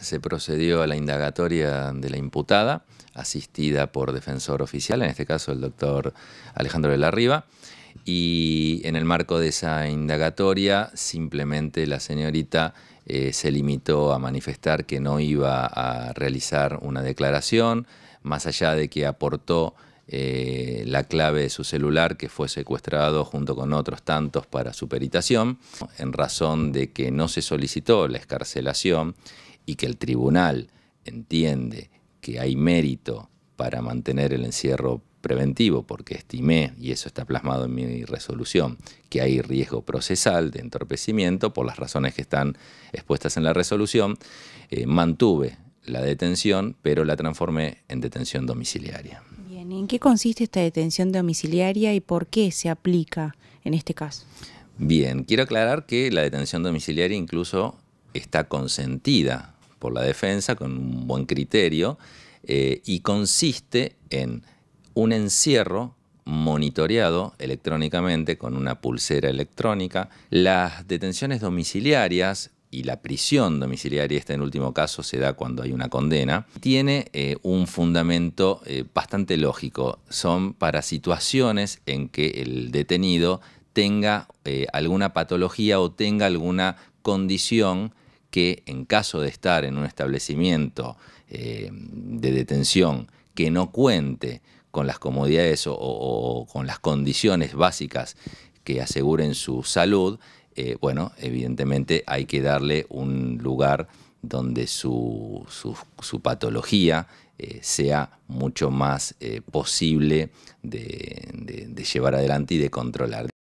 Se procedió a la indagatoria de la imputada, asistida por defensor oficial, en este caso el doctor Alejandro de la Riva, y en el marco de esa indagatoria simplemente la señorita eh, se limitó a manifestar que no iba a realizar una declaración, más allá de que aportó eh, la clave de su celular que fue secuestrado junto con otros tantos para su peritación, en razón de que no se solicitó la escarcelación y que el tribunal entiende que hay mérito para mantener el encierro preventivo, porque estimé, y eso está plasmado en mi resolución, que hay riesgo procesal de entorpecimiento por las razones que están expuestas en la resolución, eh, mantuve la detención, pero la transformé en detención domiciliaria. Bien, ¿en qué consiste esta detención domiciliaria y por qué se aplica en este caso? Bien, quiero aclarar que la detención domiciliaria incluso está consentida por la defensa con un buen criterio eh, y consiste en un encierro monitoreado electrónicamente con una pulsera electrónica, las detenciones domiciliarias y la prisión domiciliaria, este en último caso se da cuando hay una condena, tiene eh, un fundamento eh, bastante lógico. Son para situaciones en que el detenido tenga alguna patología o tenga alguna condición que en caso de estar en un establecimiento eh, de detención que no cuente con las comodidades o, con las condiciones básicas que aseguren su salud, eh, bueno, evidentemente hay que darle un lugar donde su, patología eh, sea mucho más posible de llevar adelante y de controlar.